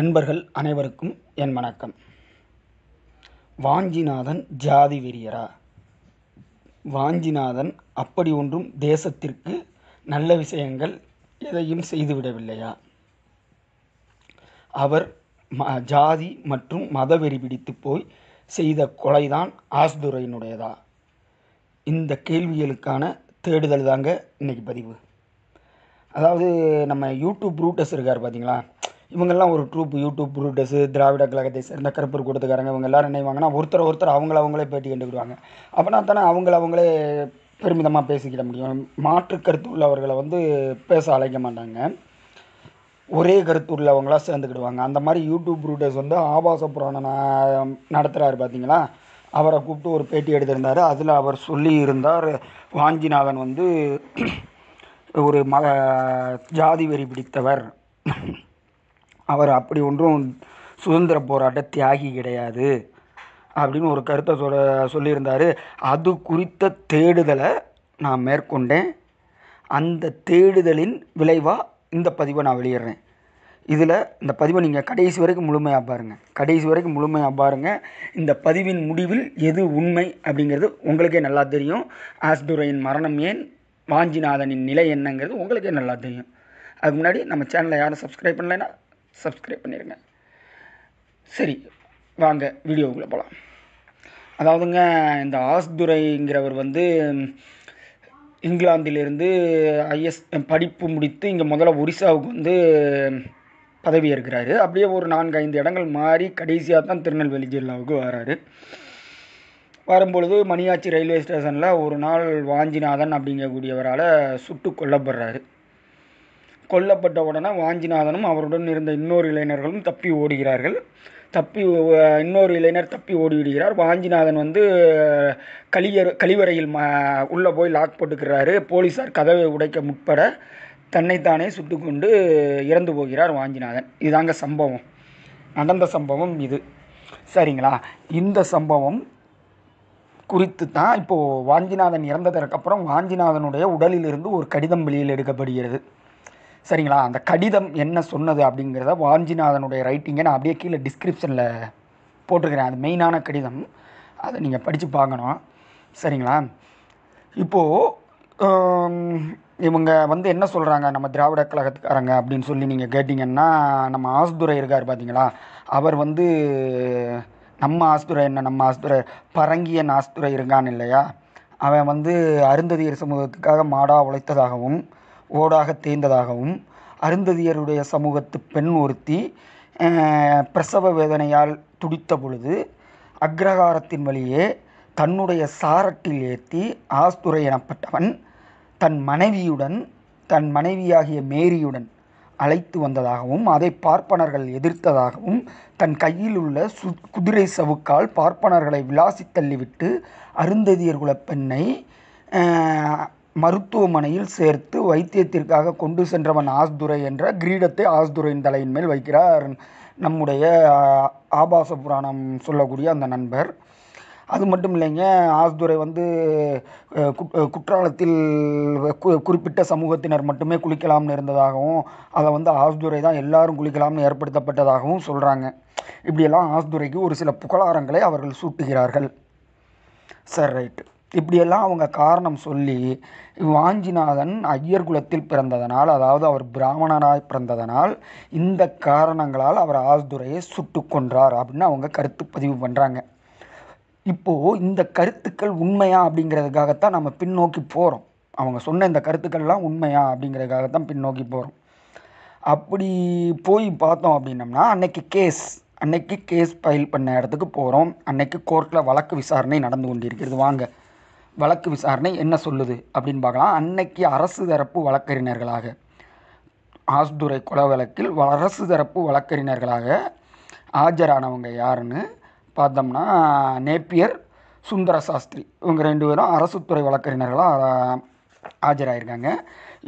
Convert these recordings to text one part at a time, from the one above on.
நண்பர்கள் அனைவருக்கும் என் வணக்கம் வாஞ்சிநாதன் ஜாதி வெறியரா வாஞ்சிநாதன் அப்படி ஒன்றும் தேசத்திற்கு நல்ல விஷயங்கள் எதையும் செய்துவிடவில்லையா அவர் ம ஜாதி மற்றும் மதவெறி பிடித்து போய் செய்த கொலைதான் ஆஸ்துரையினுடையதா இந்த கேள்விகளுக்கான தேடுதல் தாங்க இன்றைக்கி பதிவு அதாவது நம்ம யூடியூப் ரூட்டஸ் இருக்கார் பார்த்தீங்களா இவங்கெல்லாம் ஒரு ட்ரூப் யூடியூப் புரூட்டஸு திராவிட கழகத்தை சேர்ந்த கருப்பூர் கூட்டத்துக்காரங்க இவங்க எல்லாரும் நினைவாங்கன்னா ஒருத்தர் ஒருத்தர் அவங்கள அவங்களே பேட்டி கண்டுக்கிடுவாங்க அப்படின்னா தானே அவங்கள அவங்களே பெருமிதமாக பேசிக்கிட முடியும் மாற்று கருத்து உள்ளவர்களை வந்து பேச அழைக்க மாட்டாங்க ஒரே கருத்து உள்ளவங்களாக சேர்ந்துக்கிடுவாங்க அந்த மாதிரி யூடியூப் ரூட்டர்ஸ் வந்து ஆபாச புராணம் நடத்துகிறாரு பார்த்தீங்களா அவரை கூப்பிட்டு ஒரு பேட்டி எடுத்திருந்தார் அதில் அவர் சொல்லி இருந்தார் வாஞ்சிநாதன் வந்து ஒரு மத ஜாதி வெறி பிடித்தவர் அவர் அப்படி ஒன்றும் சுதந்திர போராட்ட தியாகி கிடையாது அப்படின்னு ஒரு கருத்தை சொ சொல்லியிருந்தார் அது குறித்த தேடுதலை நான் மேற்கொண்டேன் அந்த தேடுதலின் விளைவாக இந்த பதிவை நான் வெளியிடுறேன் இதில் இந்த பதிவை நீங்கள் கடைசி வரைக்கும் முழுமையாக பாருங்கள் கடைசி வரைக்கும் முழுமையாக பாருங்கள் இந்த பதிவின் முடிவில் எது உண்மை அப்படிங்கிறது உங்களுக்கே நல்லா தெரியும் ஆஸ்துரையின் மரணம் ஏன் வாஞ்சிநாதனின் நிலை என்னங்கிறது உங்களுக்கே நல்லா தெரியும் அதுக்கு முன்னாடி நம்ம சேனலை யாரும் சப்ஸ்கிரைப் பண்ணலைன்னா சப்ஸ்கிரைப் பண்ணிடுங்க சரி வாங்க வீடியோவுக்குள்ளே போகலாம் அதாவதுங்க இந்த ஆஸ்துரைங்கிறவர் வந்து இங்கிலாந்திலிருந்து ஐஎஸ் படிப்பு முடித்து இங்கே முதல்ல ஒரிசாவுக்கு வந்து பதவி அப்படியே ஒரு நான்கு ஐந்து இடங்கள் மாறி கடைசியாக தான் திருநெல்வேலி ஜில்லாவுக்கு வராரு வரும்பொழுது மணியாச்சி ரயில்வே ஸ்டேஷனில் ஒரு நாள் வாஞ்சிநாதன் அப்படிங்கக்கூடியவரால் சுட்டு கொல்லப்படுறாரு கொல்லப்பட்ட உடனே வாஞ்சிநாதனும் அவருடன் இருந்த இன்னொரு இளைஞர்களும் தப்பி ஓடுகிறார்கள் தப்பி இன்னொரு இளைஞர் தப்பி ஓடிவிடுகிறார் வாஞ்சிநாதன் வந்து கலியர் கழிவறையில் ம உள்ளே போய் லாக் போட்டுக்கிறாரு போலீஸார் கதவை உடைக்க முற்பட தன்னைத்தானே சுட்டு கொண்டு இறந்து போகிறார் வாஞ்சிநாதன் இதுதாங்க சம்பவம் நடந்த சம்பவம் இது சரிங்களா இந்த சம்பவம் குறித்து தான் இப்போது வாஞ்சிநாதன் இறந்ததற்கப்புறம் வாஞ்சிநாதனுடைய உடலிலிருந்து ஒரு கடிதம் வெளியில் எடுக்கப்படுகிறது சரிங்களா அந்த கடிதம் என்ன சொன்னது அப்படிங்கிறத வாஞ்சிநாதனுடைய ரைட்டிங்கை நான் அப்படியே கீழே டிஸ்கிரிப்ஷனில் போட்டிருக்கிறேன் அது மெயினான கடிதம் அதை நீங்கள் படித்து பார்க்கணும் சரிங்களா இப்போது இவங்க வந்து என்ன சொல்கிறாங்க நம்ம திராவிட கழகத்துக்காரங்க அப்படின்னு சொல்லி நீங்கள் கேட்டிங்கன்னா நம்ம ஆஸ்துரை இருக்கார் பார்த்தீங்களா அவர் வந்து நம்ம ஆஸ்துரை என்ன நம்ம ஆஸ்துரை பரங்கியன் ஆஸ்துரை இருக்கான் இல்லையா அவன் வந்து அருந்ததியர் சமூகத்துக்காக மாடாக உழைத்ததாகவும் ஓடாக தேய்ந்ததாகவும் அருந்ததியருடைய சமூகத்து பெண் ஒருத்தி பிரசவ வேதனையால் துடித்த பொழுது அக்ரஹாரத்தின் வழியே தன்னுடைய சாரட்டில் ஏற்றி ஆஸ்துரை எனப்பட்டவன் தன் மனைவியுடன் தன் மனைவியாகிய மேரியுடன் அழைத்து வந்ததாகவும் அதை பார்ப்பனர்கள் எதிர்த்ததாகவும் தன் கையில் உள்ள சு குதிரை சவுக்கால் பார்ப்பனர்களை விளாசி தள்ளிவிட்டு அருந்ததியர் பெண்ணை மருத்துவமனையில் சேர்த்து வைத்தியத்திற்காக கொண்டு சென்றவன் ஆஸ்துரை என்ற கிரீடத்தை ஆஸ்துரையின் தலையின் மேல் வைக்கிறார் நம்முடைய ஆபாச புராணம் சொல்லக்கூடிய அந்த நண்பர் அது மட்டும் இல்லைங்க ஆஸ்துரை வந்து குற்றாலத்தில் குறிப்பிட்ட சமூகத்தினர் மட்டுமே குளிக்கலாம்னு இருந்ததாகவும் அதை வந்து ஆஸ்துரை தான் எல்லாரும் குளிக்கலாம்னு ஏற்படுத்தப்பட்டதாகவும் சொல்கிறாங்க இப்படியெல்லாம் ஆஸ்துரைக்கு ஒரு சில புகழாரங்களை அவர்கள் சூட்டுகிறார்கள் சரி ரைட்டு இப்படியெல்லாம் அவங்க காரணம் சொல்லி வாஞ்சிநாதன் ஐயர் குலத்தில் பிறந்ததனால் அதாவது அவர் பிராமணனாய் பிறந்ததனால் இந்த காரணங்களால் அவர் ஆஸ்துரையை சுட்டு கொன்றார் அப்படின்னு அவங்க கருத்து பதிவு பண்ணுறாங்க இப்போது இந்த கருத்துக்கள் உண்மையா அப்படிங்கிறதுக்காகத்தான் நம்ம பின்னோக்கி போகிறோம் அவங்க சொன்ன இந்த கருத்துக்கள்லாம் உண்மையா அப்படிங்கிறதுக்காகத்தான் பின்னோக்கி போகிறோம் அப்படி போய் பார்த்தோம் அப்படின்னம்னா அன்னைக்கு கேஸ் அன்னைக்கு கேஸ் ஃபைல் பண்ண இடத்துக்கு போகிறோம் அன்னைக்கு கோர்ட்டில் வழக்கு விசாரணை நடந்து கொண்டிருக்கிறது வாங்க வழக்கு விசாரணை என்ன சொல்லுது அப்படின்னு பார்க்கலாம் அன்னைக்கு அரசு தரப்பு வழக்கறிஞர்களாக ஆஸ்துரை கொலை வழக்கில் அரசு தரப்பு வழக்கறிஞர்களாக ஆஜரானவங்க யாருன்னு பார்த்தோம்னா நேப்பியர் சுந்தர சாஸ்திரி இவங்க ரெண்டு பேரும் அரசுத்துறை வழக்கறிஞர்களாக ஆஜராயிருக்காங்க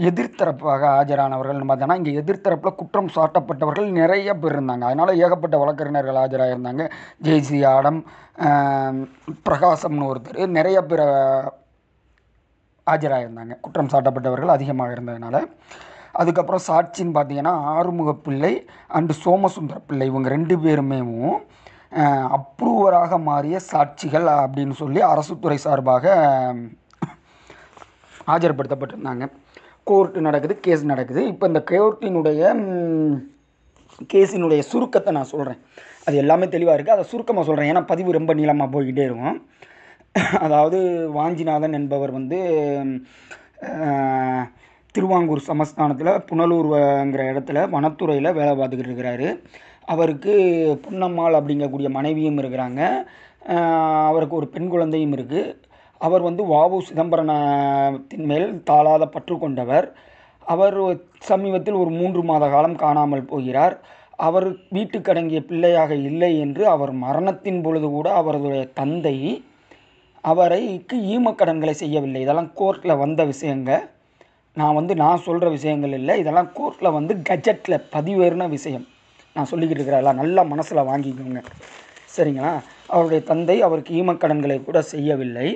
எதிர்த்தரப்பாக ஆஜரானவர்கள் பார்த்தோன்னா இங்கே எதிர்த்தரப்பில் குற்றம் சாட்டப்பட்டவர்கள் நிறைய பேர் இருந்தாங்க அதனால் ஏகப்பட்ட வழக்கறிஞர்கள் ஆஜராகிருந்தாங்க ஜெய்சி ஆடம் பிரகாசம்னு ஒருத்தர் நிறைய பேர் ஆஜராயிருந்தாங்க குற்றம் சாட்டப்பட்டவர்கள் அதிகமாக இருந்ததுனால அதுக்கப்புறம் சாட்சின்னு பார்த்தீங்கன்னா ஆறுமுக பிள்ளை அண்டு சோமசுந்தர பிள்ளை இவங்க ரெண்டு பேருமேவும் அப்ரூவராக மாறிய சாட்சிகள் அப்படின்னு சொல்லி அரசுத்துறை சார்பாக ஆஜர்படுத்தப்பட்டிருந்தாங்க கோர்ட்டு நடக்குது கேஸ் நடக்குது இப்போ இந்த கோர்ட்டினுடைய கேஸினுடைய சுருக்கத்தை நான் சொல்கிறேன் அது எல்லாமே தெளிவாக இருக்குது அதை சுருக்கமாக சொல்கிறேன் ஏன்னா பதிவு ரொம்ப நீளமாக போய்கிட்டே இருக்கும் அதாவது வாஞ்சிநாதன் என்பவர் வந்து திருவாங்கூர் சமஸ்தானத்தில் புனலூர்ங்கிற இடத்துல வனத்துறையில் வேலை பார்த்துக்கிட்டு இருக்கிறாரு அவருக்கு பொன்னம்மாள் அப்படிங்கக்கூடிய மனைவியும் இருக்கிறாங்க அவருக்கு ஒரு பெண் குழந்தையும் இருக்குது அவர் வந்து வாவு சிதம்பரத்தின் மேல் தாளாத பற்று கொண்டவர் அவர் சமீபத்தில் ஒரு மூன்று மாத காலம் காணாமல் போகிறார் அவர் வீட்டுக்கடங்கிய பிள்ளையாக இல்லை என்று அவர் மரணத்தின் பொழுது கூட அவருடைய தந்தை அவரைக்கு ஈமக்கடன்களை செய்யவில்லை இதெல்லாம் கோர்ட்டில் வந்த விஷயங்க நான் வந்து நான் சொல்கிற விஷயங்கள் இல்லை இதெல்லாம் கோர்ட்டில் வந்து கஜெட்டில் பதிவேறின விஷயம் நான் சொல்லிக்கிட்டு இருக்கிறேன் எல்லாம் நல்லா மனசில் வாங்கிக்கோங்க சரிங்களா அவருடைய தந்தை அவருக்கு ஈமக்கடன்களை கூட செய்யவில்லை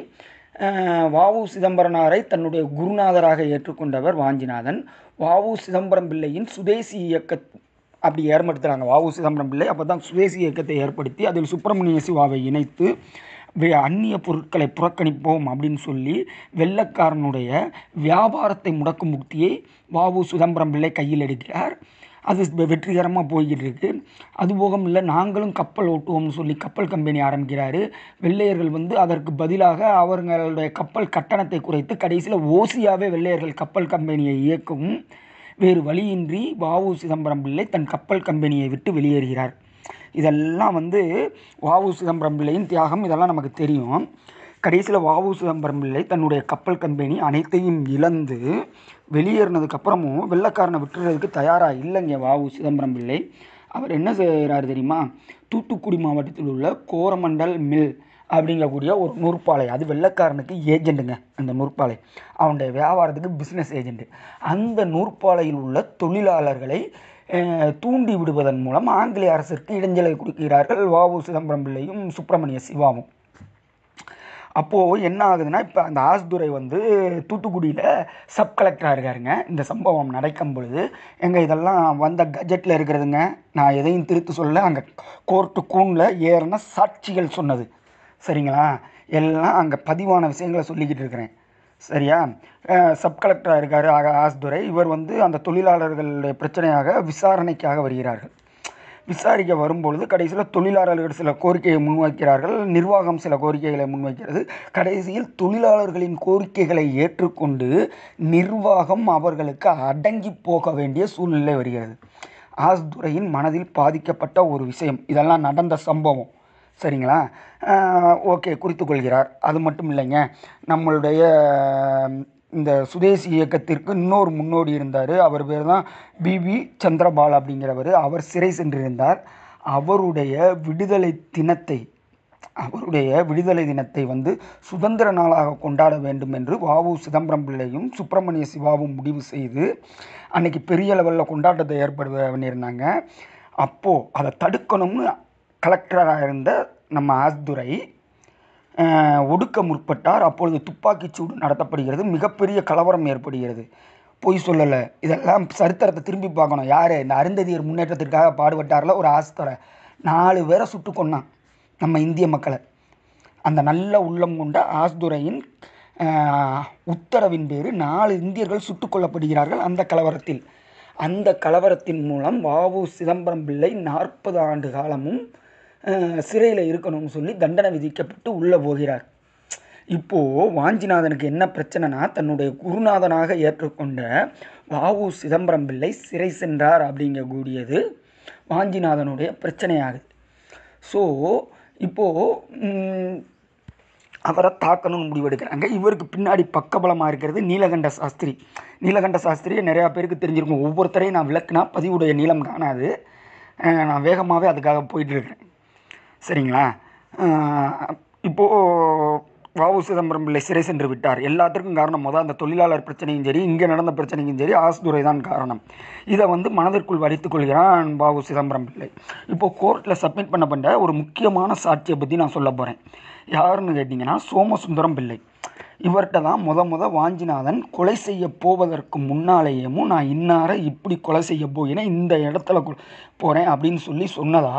வாவு சிதம்பரனாரை தன்னுடைய குருநாதராக ஏற்றுக்கொண்டவர் வாஞ்சிநாதன் வாவு சிதம்பரம் பிள்ளையின் சுதேசி இயக்க அப்படி ஏற்படுத்துகிறாங்க வாவு சிதம்பரம் பிள்ளை அப்போ தான் சுதேசி இயக்கத்தை ஏற்படுத்தி அதில் சுப்பிரமணிய சிவாவை இணைத்து அந்நிய பொருட்களை புறக்கணிப்போம் அப்படின்னு சொல்லி வெள்ளக்காரனுடைய வியாபாரத்தை முடக்கும் முக்தியை வாவு சிதம்பரம் பிள்ளை கையில் எடுக்கிறார் அது வெற்றிகரமாக போய்கிட்டு இருக்குது அது போகவும் இல்லை நாங்களும் கப்பல் ஓட்டுவோம்னு சொல்லி கப்பல் கம்பெனி ஆரம்பிக்கிறார் வெள்ளையர்கள் வந்து அதற்கு பதிலாக அவர்களுடைய கப்பல் கட்டணத்தை குறைத்து கடைசியில் ஓசியாவே வெள்ளையர்கள் கப்பல் கம்பெனியை இயக்கவும் வேறு வழியின்றி வாவு சிதம்பரம் பிள்ளை தன் கப்பல் கம்பெனியை விட்டு வெளியேறுகிறார் இதெல்லாம் வந்து வாவு சிதம்பரம் பிள்ளையின் தியாகம் இதெல்லாம் நமக்கு தெரியும் கடைசியில் வாவு சிதம்பரம் பிள்ளை தன்னுடைய கப்பல் கம்பெனி அனைத்தையும் இழந்து வெளியேறினதுக்கப்புறமும் வெள்ளக்காரனை விட்டுறதுக்கு தயாராக இல்லைங்க வாவு சிதம்பரம் பிள்ளை அவர் என்ன செய்கிறாரு தெரியுமா தூத்துக்குடி மாவட்டத்தில் உள்ள கோரமண்டல் மில் அப்படிங்கக்கூடிய ஒரு நூற்பாலை அது வெள்ளக்காரனுக்கு ஏஜெண்ட்டுங்க அந்த நூற்பாலை அவனுடைய வியாபாரத்துக்கு பிஸ்னஸ் ஏஜெண்ட்டு அந்த நூற்பாலையில் உள்ள தொழிலாளர்களை தூண்டி விடுவதன் மூலம் ஆங்கிலேய அரசிற்கு இடைஞ்சலை கொடுக்கிறார்கள் வாவு சிதம்பரம் பிள்ளையும் சுப்பிரமணிய சிவாவும் அப்போது என்ன ஆகுதுன்னா இப்போ அந்த ஆஸ்துரை வந்து தூத்துக்குடியில் சப் கலெக்டராக இருக்காருங்க இந்த சம்பவம் நடக்கும் பொழுது எங்கள் இதெல்லாம் வந்த கஜெட்டில் இருக்கிறதுங்க நான் எதையும் திருத்து சொல்ல அங்கே கோர்ட்டு கூனில் ஏறின சாட்சிகள் சொன்னது சரிங்களா எல்லாம் அங்கே பதிவான விஷயங்களை சொல்லிக்கிட்டு இருக்கிறேன் சரியா சப் கலெக்டராக இருக்கார் ஆக ஆஸ்துரை இவர் வந்து அந்த தொழிலாளர்களுடைய பிரச்சனையாக விசாரணைக்காக வருகிறார்கள் விசாரிக்க வரும்பொழுது கடைசியில் தொழிலாளர்கள் சில கோரிக்கையை முன்வைக்கிறார்கள் நிர்வாகம் சில கோரிக்கைகளை முன்வைக்கிறது கடைசியில் தொழிலாளர்களின் கோரிக்கைகளை ஏற்றுக்கொண்டு நிர்வாகம் அவர்களுக்கு அடங்கி போக வேண்டிய சூழ்நிலை வருகிறது ஆஸ்துரையின் மனதில் பாதிக்கப்பட்ட ஒரு விஷயம் இதெல்லாம் நடந்த சம்பவம் சரிங்களா ஓகே குறித்து கொள்கிறார் அது மட்டும் இல்லைங்க நம்மளுடைய இந்த சுதேசி இயக்கத்திற்கு இன்னொரு முன்னோடி இருந்தார் அவர் பேர் தான் பிவி சந்திரபால் அப்படிங்கிறவர் அவர் சிறை சென்றிருந்தார் அவருடைய விடுதலை தினத்தை அவருடைய விடுதலை தினத்தை வந்து சுதந்திர நாளாக கொண்டாட வேண்டும் என்று வாவு சிதம்பரம் பிள்ளையும் சுப்பிரமணிய சிவாவும் முடிவு செய்து அன்னைக்கு பெரிய லெவலில் கொண்டாட்டத்தை ஏற்படுத்த பண்ணியிருந்தாங்க அப்போது அதை தடுக்கணும்னு கலெக்டராக இருந்த நம்ம ஆஸ்துரை ஒடுக்க முற்பட்டார் அப்பொழுது சூடு நடத்தப்படுகிறது மிகப்பெரிய கலவரம் ஏற்படுகிறது பொய் சொல்லலை இதெல்லாம் சரித்திரத்தை திரும்பி பார்க்கணும் யார் இந்த அருந்ததியர் முன்னேற்றத்திற்காக பாடுபட்டார்ல ஒரு ஆஸ்தரை நாலு பேரை சுட்டு கொண்டான் நம்ம இந்திய மக்களை அந்த நல்ல உள்ளம் கொண்ட ஆஸ்துரையின் உத்தரவின் பேர் நாலு இந்தியர்கள் சுட்டு கொல்லப்படுகிறார்கள் அந்த கலவரத்தில் அந்த கலவரத்தின் மூலம் வாவு சிதம்பரம் பிள்ளை நாற்பது ஆண்டு காலமும் சிறையில் இருக்கணும்னு சொல்லி தண்டனை விதிக்கப்பட்டு உள்ளே போகிறார் இப்போது வாஞ்சிநாதனுக்கு என்ன பிரச்சனைனா தன்னுடைய குருநாதனாக ஏற்றுக்கொண்ட வாவு சிதம்பரம் பிள்ளை சிறை சென்றார் அப்படிங்கக்கூடியது வாஞ்சிநாதனுடைய பிரச்சனையாகுது ஸோ இப்போது அவரை தாக்கணும்னு முடிவெடுக்கிறாங்க இவருக்கு பின்னாடி பக்கபலமாக இருக்கிறது நீலகண்ட சாஸ்திரி நீலகண்ட சாஸ்திரியை நிறையா பேருக்கு தெரிஞ்சிருக்கும் ஒவ்வொருத்தரையும் நான் விளக்குனா பதிவுடைய நீளம் காணாது நான் வேகமாகவே அதுக்காக போயிட்டுருக்கிறேன் சரிங்களா இப்போது வாவு சிதம்பரம் பிள்ளை சிறை சென்று விட்டார் எல்லாத்திற்கும் காரணம் மொதல் அந்த தொழிலாளர் பிரச்சனையும் சரி இங்கே நடந்த பிரச்சனையும் சரி ஆசுதுரை தான் காரணம் இதை வந்து மனதிற்குள் வலித்து கொள்கிறான் பாபு சிதம்பரம் பிள்ளை இப்போது கோர்ட்டில் சப்மிட் பண்ண பண்ண ஒரு முக்கியமான சாட்சியை பற்றி நான் சொல்ல போகிறேன் யாருன்னு கேட்டிங்கன்னா சோமசுந்தரம் பிள்ளை இவர்கிட்ட தான் முத முத வாஞ்சிநாதன் கொலை செய்ய போவதற்கு முன்னாலேயேமும் நான் இன்னார இப்படி கொலை செய்ய போகிறேன் இந்த இடத்துல போகிறேன் அப்படின்னு சொல்லி சொன்னதா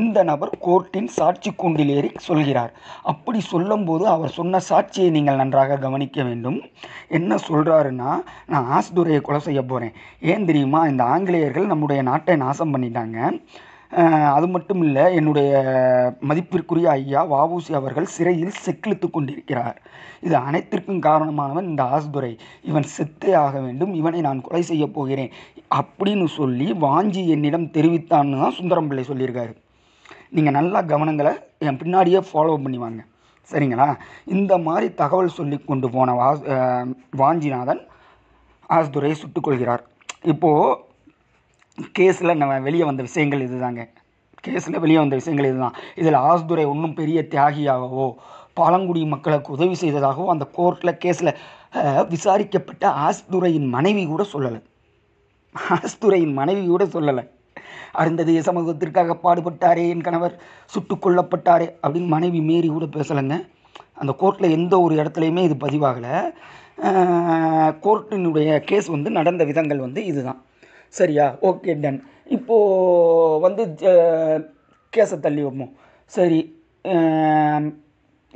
இந்த நபர் கோர்ட்டின் சாட்சி கூண்டிலேறி சொல்கிறார் அப்படி சொல்லும்போது அவர் சொன்ன சாட்சியை நீங்கள் நன்றாக கவனிக்க வேண்டும் என்ன சொல்கிறாருன்னா நான் ஆஸ்துரையை கொலை செய்ய போகிறேன் ஏன் தெரியுமா இந்த ஆங்கிலேயர்கள் நம்முடைய நாட்டை நாசம் பண்ணிட்டாங்க அது மட்டும் இல்லை என்னுடைய மதிப்பிற்குரிய ஐயா வஉசி அவர்கள் சிறையில் செக்கிழுத்து கொண்டிருக்கிறார் இது அனைத்திற்கும் காரணமானவன் இந்த ஆஸ்துரை இவன் செத்தே ஆக வேண்டும் இவனை நான் கொலை செய்ய போகிறேன் அப்படின்னு சொல்லி வாஞ்சி என்னிடம் தெரிவித்தான்னு தான் சுந்தரம் பிள்ளை சொல்லியிருக்காரு நீங்கள் நல்லா கவனங்களை என் பின்னாடியே ஃபாலோ பண்ணிவாங்க சரிங்களா இந்த மாதிரி தகவல் சொல்லி கொண்டு போன வாஞ்சிநாதன் ஆஸ்துரையை சுட்டுக்கொள்கிறார் இப்போது கேஸில் நம்ம வெளியே வந்த விஷயங்கள் இது தாங்க கேஸில் வெளியே வந்த விஷயங்கள் இது தான் இதில் ஆஸ்துரை ஒன்றும் பெரிய தியாகியாகவோ பழங்குடி மக்களுக்கு உதவி செய்ததாகவோ அந்த கோர்ட்டில் கேஸில் விசாரிக்கப்பட்ட ஆஸ்துரையின் மனைவி கூட சொல்லலை ஆஸ்துரையின் மனைவி கூட சொல்லலை அருந்ததி சமூகத்திற்காக பாடுபட்டாரே என் கணவர் சுட்டு கொல்லப்பட்டாரே அப்படின்னு மனைவி மீறி கூட பேசலைங்க அந்த கோர்ட்டில் எந்த ஒரு இடத்துலையுமே இது பதிவாகலை கோர்ட்டினுடைய கேஸ் வந்து நடந்த விதங்கள் வந்து இதுதான் சரியா ஓகே டன் இப்போது வந்து கேஸை தள்ளி வைப்போம் சரி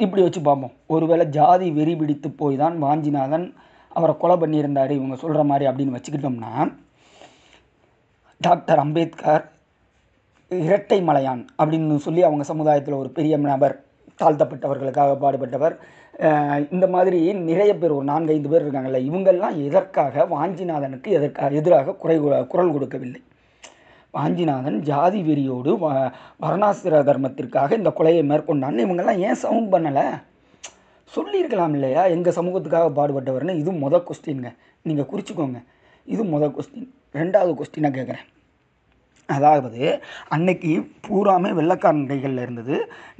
இப்படி வச்சு பார்ப்போம் ஒருவேளை ஜாதி வெறி பிடித்து போய் தான் வாஞ்சிநாதன் அவரை கொலை பண்ணியிருந்தார் இவங்க சொல்கிற மாதிரி அப்படின்னு வச்சுக்கிட்டோம்னா டாக்டர் அம்பேத்கர் இரட்டை மலையான் அப்படின்னு சொல்லி அவங்க சமுதாயத்தில் ஒரு பெரிய நபர் தாழ்த்தப்பட்டவர்களுக்காக பாடுபட்டவர் இந்த மாதிரி நிறைய பேர் ஒரு நான்கு ஐந்து பேர் இருக்காங்கல்ல இவங்கெல்லாம் எதற்காக வாஞ்சிநாதனுக்கு எதற்காக எதிராக குறை குரல் கொடுக்கவில்லை வாஞ்சிநாதன் ஜாதி வெறியோடு வரணாசிர தர்மத்திற்காக இந்த கொலையை மேற்கொண்டான்னு இவங்கெல்லாம் ஏன் சவுண்ட் பண்ணலை சொல்லியிருக்கலாம் இல்லையா எங்கள் சமூகத்துக்காக பாடுபட்டவர்னு இது மொதல் கொஸ்டின்ங்க நீங்கள் குறிச்சிக்கோங்க இது மொதல் கொஸ்டின் ரெண்டாவது கொஸ்டினாக கேட்குறேன் அதாவது அன்னைக்கு பூராமே வெள்ளக்காரன் கைகளில் இருந்தது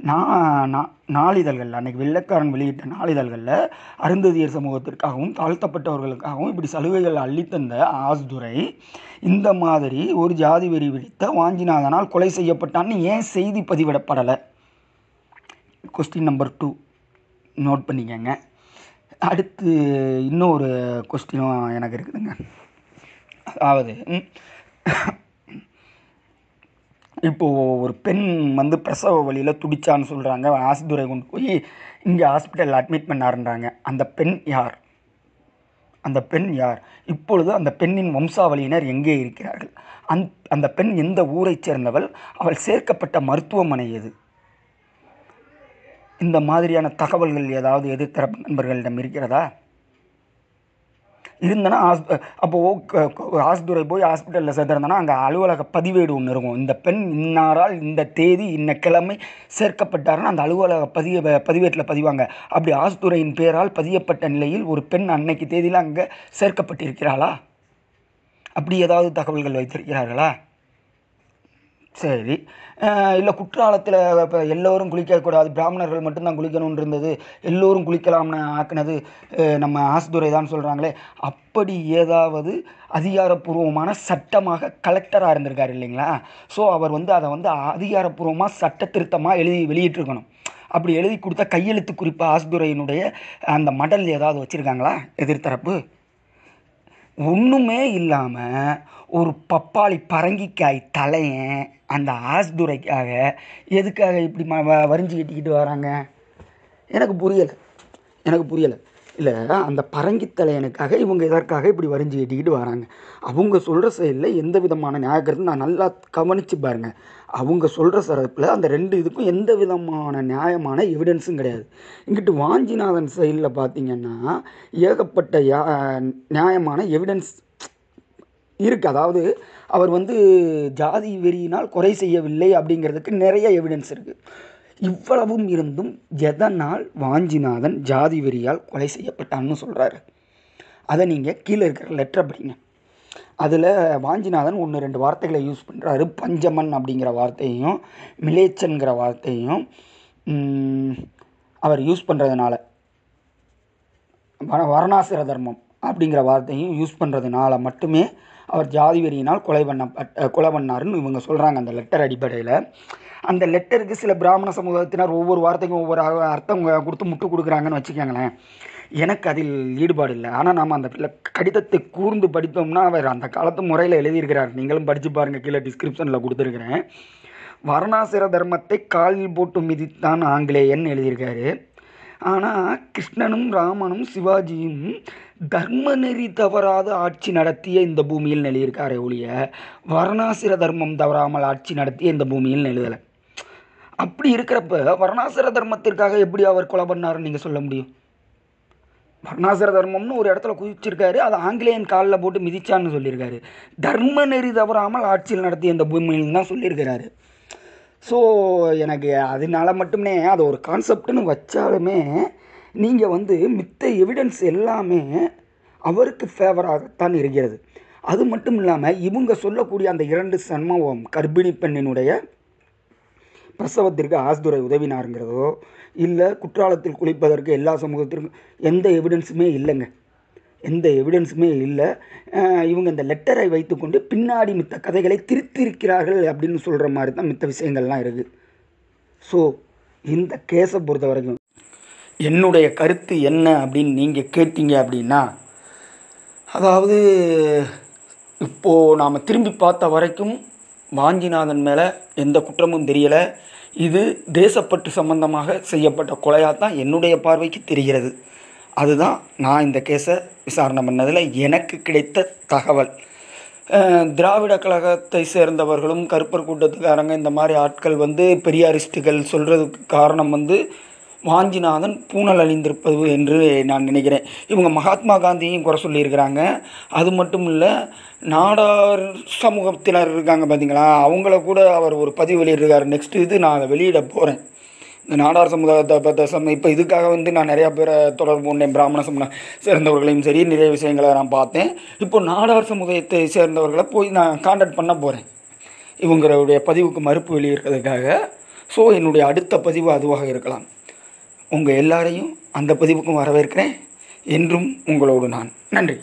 நான் நான் நாளிதழ்களில் அன்னைக்கு வெள்ளக்காரன் வெளியிட்ட நாளிதழ்களில் அருந்ததியர் சமூகத்திற்காகவும் தாழ்த்தப்பட்டவர்களுக்காகவும் இப்படி சலுகைகள் அள்ளித்தந்த ஆஸ்துரை இந்த மாதிரி ஒரு ஜாதி வெறி விழித்த வாஞ்சிநாதனால் கொலை செய்யப்பட்டான்னு ஏன் செய்தி பதிவிடப்படலை கொஸ்டின் நம்பர் டூ நோட் பண்ணிக்கங்க அடுத்து இன்னொரு கொஸ்டினும் எனக்கு இருக்குதுங்க அதாவது இப்போது ஒரு பெண் வந்து பிரசவ வழியில் துடிச்சான்னு சொல்கிறாங்க ஆசிதுரை கொண்டு போய் இங்கே ஹாஸ்பிட்டலில் அட்மிட் பண்ணாருன்றாங்க அந்த பெண் யார் அந்த பெண் யார் இப்பொழுது அந்த பெண்ணின் வம்சாவளியினர் எங்கே இருக்கிறார்கள் அந் அந்த பெண் எந்த ஊரைச் சேர்ந்தவள் அவள் சேர்க்கப்பட்ட மருத்துவமனை எது இந்த மாதிரியான தகவல்கள் ஏதாவது எதிர்த்தரப்பு நண்பர்களிடம் இருக்கிறதா இருந்தேன்னா ஹாஸ் அப்போது ஹாஸ்துரை போய் ஹாஸ்பிட்டலில் சேர்த்துருந்தேன்னா அங்கே அலுவலக பதிவேடு ஒன்று இருக்கும் இந்த பெண் இன்னாரால் இந்த தேதி இன்ன கிழமை சேர்க்கப்பட்டார்னு அந்த அலுவலக பதிய பதிவேட்டில் பதிவாங்க அப்படி ஆஸ்துறையின் பேரால் பதியப்பட்ட நிலையில் ஒரு பெண் அன்னைக்கு தேதியில் அங்கே சேர்க்கப்பட்டிருக்கிறாளா அப்படி ஏதாவது தகவல்கள் வைத்திருக்கிறார்களா சரி இல்லை குற்றாலத்தில் இப்போ எல்லோரும் குளிக்கக்கூடாது பிராமணர்கள் மட்டும்தான் குளிக்கணும்னு இருந்தது எல்லோரும் குளிக்கலாம்னு ஆக்குனது நம்ம ஆசுதுரை தான் சொல்கிறாங்களே அப்படி ஏதாவது அதிகாரப்பூர்வமான சட்டமாக கலெக்டராக இருந்திருக்கார் இல்லைங்களா ஸோ அவர் வந்து அதை வந்து அதிகாரப்பூர்வமாக சட்ட திருத்தமாக எழுதி வெளியிட்டிருக்கணும் அப்படி எழுதி கொடுத்த கையெழுத்து குறிப்பு ஆசுதுரையினுடைய அந்த மடல் ஏதாவது வச்சுருக்காங்களா எதிர்த்தரப்பு ஒன்றுமே இல்லாமல் ஒரு பப்பாளி பரங்கிக்காய் தலையன் அந்த ஆஸ்துரைக்காக எதுக்காக இப்படி ம வ வரிஞ்சு கட்டிக்கிட்டு வராங்க எனக்கு புரியலை எனக்கு புரியலை இல்லை அந்த பரங்கித்தலையனுக்காக இவங்க எதற்காக இப்படி வரைஞ்சி கட்டிக்கிட்டு வராங்க அவங்க சொல்கிற சைடில் எந்த விதமான நியாயக்கருத்து நான் நல்லா கவனித்து பாருங்கள் அவங்க சொல்கிற சரப்பில் அந்த ரெண்டு இதுக்கும் எந்த விதமான நியாயமான எவிடன்ஸும் கிடையாது இங்கிட்டு வாஞ்சிநாதன் சைடில் பார்த்திங்கன்னா ஏகப்பட்ட நியாயமான எவிடன்ஸ் இருக்குது அதாவது அவர் வந்து ஜாதி வெறியினால் கொலை செய்யவில்லை அப்படிங்கிறதுக்கு நிறைய எவிடன்ஸ் இருக்குது இவ்வளவும் இருந்தும் எதனால் வாஞ்சிநாதன் ஜாதி வெறியால் கொலை செய்யப்பட்டான்னு சொல்கிறாரு அதை நீங்கள் கீழே இருக்கிற லெட்டரை படிங்க அதில் வாஞ்சிநாதன் ஒன்று ரெண்டு வார்த்தைகளை யூஸ் பண்ணுறாரு பஞ்சமன் அப்படிங்கிற வார்த்தையும் மிலேச்சன்கிற வார்த்தையும் அவர் யூஸ் பண்ணுறதுனால வரணாசிர தர்மம் அப்படிங்கிற வார்த்தையும் யூஸ் பண்ணுறதுனால மட்டுமே அவர் ஜாதி வெறியினால் கொலை பண்ண கொலை பண்ணாருன்னு இவங்க சொல்கிறாங்க அந்த லெட்டர் அடிப்படையில் அந்த லெட்டருக்கு சில பிராமண சமூகத்தினர் ஒவ்வொரு வார்த்தைக்கும் ஒவ்வொரு அர்த்தம் கொடுத்து முட்டு கொடுக்குறாங்கன்னு வச்சுக்கோங்களேன் எனக்கு அதில் ஈடுபாடு இல்லை ஆனால் நாம் அந்த கடிதத்தை கூர்ந்து படித்தோம்னா அவர் அந்த காலத்து முறையில் எழுதியிருக்கிறார் நீங்களும் படித்து பாருங்கள் கீழே டிஸ்கிரிப்ஷனில் கொடுத்துருக்குறேன் வர்ணாசிர தர்மத்தை காலில் போட்டு மிதித்தான் ஆங்கிலேயன் எழுதியிருக்காரு ஆனால் கிருஷ்ணனும் ராமனும் சிவாஜியும் தர்ம நெறி தவறாத ஆட்சி நடத்திய இந்த பூமியில் நெளியிருக்காரே ஒழிய வரணாசிர தர்மம் தவறாமல் ஆட்சி நடத்திய இந்த பூமியில் நெழுதலை அப்படி இருக்கிறப்ப வர்ணாசிர தர்மத்திற்காக எப்படி அவர் கொலை பண்ணாருன்னு நீங்கள் சொல்ல முடியும் வர்ணாசிர தர்மம்னு ஒரு இடத்துல குதிச்சிருக்காரு அதை ஆங்கிலேயன் காலில் போட்டு மிதிச்சான்னு சொல்லியிருக்காரு தர்ம நெறி தவறாமல் ஆட்சியில் நடத்திய இந்த பூமியில் தான் சொல்லியிருக்கிறாரு ஸோ எனக்கு அதனால மட்டுமே அது ஒரு கான்செப்டுன்னு வச்சாலுமே நீங்கள் வந்து மித்த எவிடன்ஸ் எல்லாமே அவருக்கு ஃபேவராகத்தான் இருக்கிறது அது மட்டும் இல்லாமல் இவங்க சொல்லக்கூடிய அந்த இரண்டு சண்மம் கர்ப்பிணி பெண்ணினுடைய பிரசவத்திற்கு ஆஸ்துரை உதவினாருங்கிறதோ இல்லை குற்றாலத்தில் குளிப்பதற்கு எல்லா சமூகத்திற்கும் எந்த எவிடன்ஸுமே இல்லைங்க எந்த எவிடன்ஸுமே இல்லை இவங்க இந்த லெட்டரை வைத்துக்கொண்டு பின்னாடி மித்த கதைகளை திருத்திருக்கிறார்கள் அப்படின்னு சொல்கிற மாதிரி தான் மித்த விஷயங்கள்லாம் இருக்குது ஸோ இந்த கேஸை பொறுத்த வரைக்கும் என்னுடைய கருத்து என்ன அப்படின்னு நீங்கள் கேட்டீங்க அப்படின்னா அதாவது இப்போது நாம் திரும்பி பார்த்த வரைக்கும் வாஞ்சிநாதன் மேலே எந்த குற்றமும் தெரியலை இது தேசப்பட்டு சம்பந்தமாக செய்யப்பட்ட கொலையாக தான் என்னுடைய பார்வைக்கு தெரிகிறது அதுதான் நான் இந்த கேஸை விசாரணை பண்ணதில் எனக்கு கிடைத்த தகவல் திராவிட கழகத்தை சேர்ந்தவர்களும் கருப்பர் கூட்டத்துக்காரங்க இந்த மாதிரி ஆட்கள் வந்து பெரியாரிஸ்டுகள் சொல்கிறதுக்கு காரணம் வந்து வாஞ்சிநாதன் பூனல் அழிந்திருப்பது என்று நான் நினைக்கிறேன் இவங்க மகாத்மா காந்தியும் குறை சொல்லியிருக்கிறாங்க அது மட்டும் இல்லை நாடார் சமூகத்தினர் இருக்காங்க பார்த்தீங்களா அவங்கள கூட அவர் ஒரு பதிவு வெளியிட்டிருக்காரு நெக்ஸ்ட் இது நான் அதை வெளியிட போகிறேன் இந்த நாடார் சமுதாயத்தை பற்ற சம இப்போ இதுக்காக வந்து நான் நிறையா பேரை தொடர்பு கொண்டேன் பிராமண சமூக சேர்ந்தவர்களையும் சரி நிறைய விஷயங்களை நான் பார்த்தேன் இப்போ நாடார் சமுதாயத்தை சேர்ந்தவர்களை போய் நான் காண்டாக்ட் பண்ண போகிறேன் இவங்களுடைய பதிவுக்கு மறுப்பு வெளியிடுறதுக்காக ஸோ என்னுடைய அடுத்த பதிவு அதுவாக இருக்கலாம் உங்கள் எல்லாரையும் அந்த பதிவுக்கும் வரவேற்கிறேன் என்றும் உங்களோடு நான் நன்றி